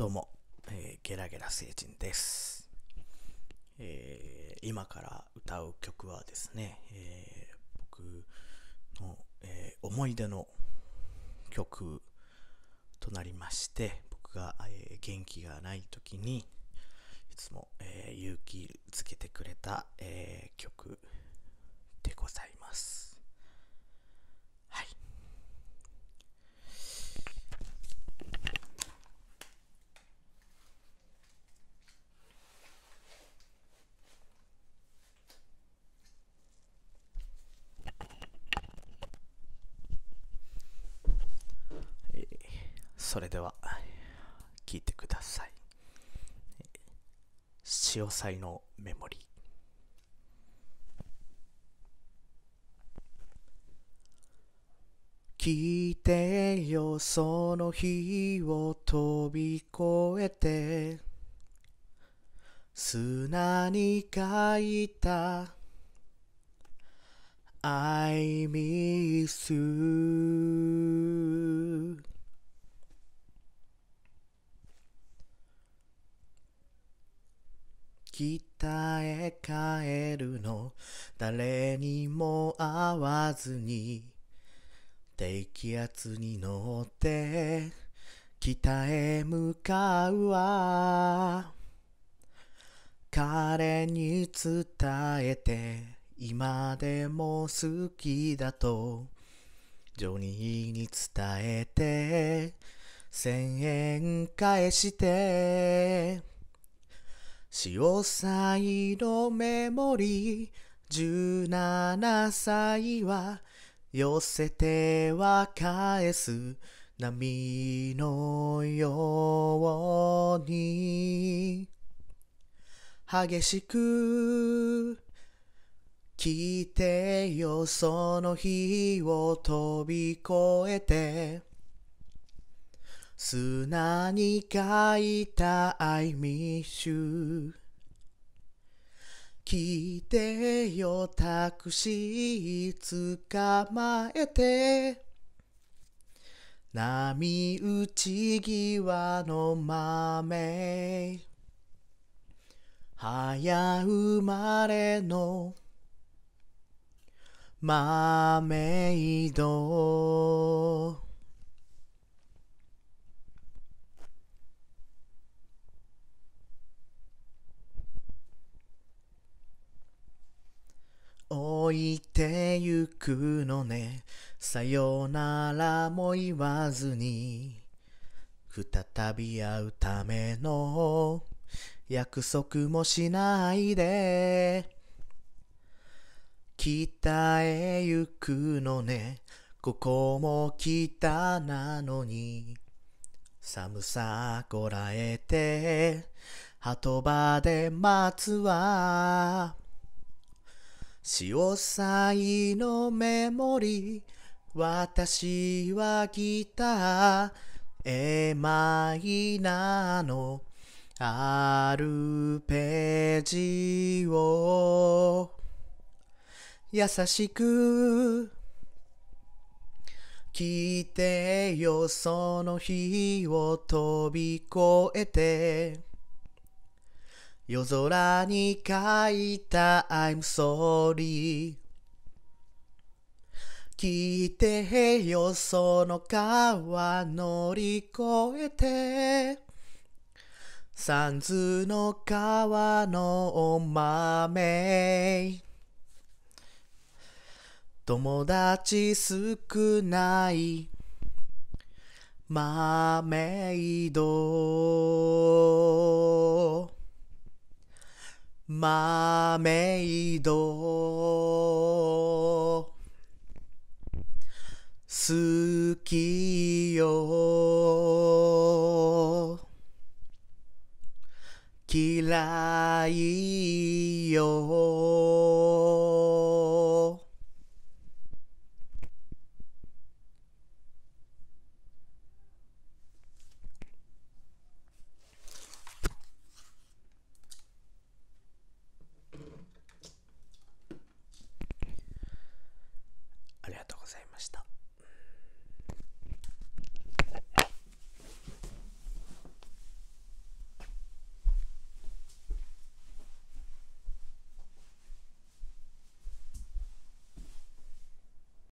どうも、えー、ゲラゲラ星人です、えー、今から歌う曲はですね、えー、僕の、え思い出の曲となりまして僕が、え元気がない時にいつも、え勇気づけてくれた、それでは聞いてください潮才のメモリー聞いてよその日を飛び越えて砂に書いた I miss you 北へ帰るの誰にも会わずに低気圧に乗って北へ向かうわ彼に伝えて今でも好きだとジョニーに伝えて千円返して潮騒のメモリー17歳は寄せては返す波のように激しく聞いてよその日を飛び越えて砂に書いた I miss you 来てよタクシー捕まえて波打ち際の豆早生まれの豆色置いてゆくのねさよならも言わずに再び会うための約束もしないで北へ行くのねここも北なのに寒さこらえて波止場で待つわ潮騒のメモリー私はギターエマイナーのアルペジを優しく聞いてよその日を飛び越えて夜空に書いた I'm sorry 聞いてよその川乗り越えて三途の川のお豆友達少ないマーメイドマーメイド好きよ嫌いよ